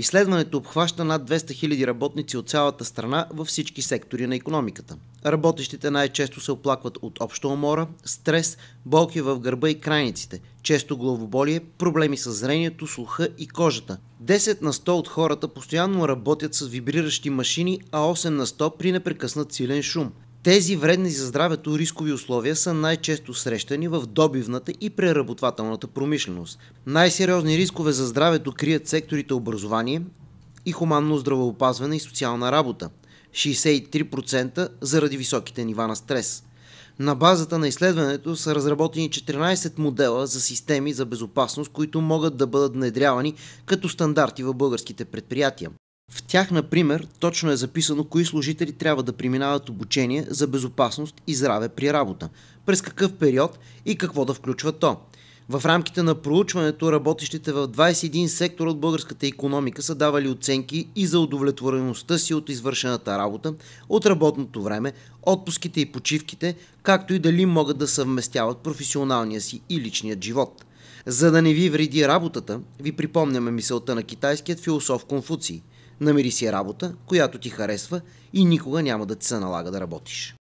Изследването обхваща над 200 000 работници от цялата страна във всички сектори на економиката. Работещите най-често се оплакват от обща умора, стрес, болки в гърба и крайниците, често главоболие, проблеми с зрението, слуха и кожата. 10 на 100 от хората постоянно работят с вибриращи машини, а 8 на 100 при непрекъснат силен шум. Тези вредни за здравето рискови условия са най-често срещани в добивната и преработвателната промишленост. Най-сериозни рискове за здравето крият секторите образование и хуманно здравеопазване и социална работа – 63% заради високите нива на стрес. На базата на изследването са разработени 14 модела за системи за безопасност, които могат да бъдат внедрявани като стандарти в българските предприятия. В тях, например, точно е записано кои служители трябва да преминават обучение за безопасност и здраве при работа, през какъв период и какво да включва то. В рамките на проучването работещите в 21 сектора от българската економика са давали оценки и за удовлетвореността си от извършената работа, от работното време, отпуските и почивките, както и дали могат да съвместяват професионалния си и личният живот. За да не ви вреди работата, ви припомняме мисълта на китайският философ Конфуций – Намери си е работа, която ти харесва и никога няма да ти се налага да работиш.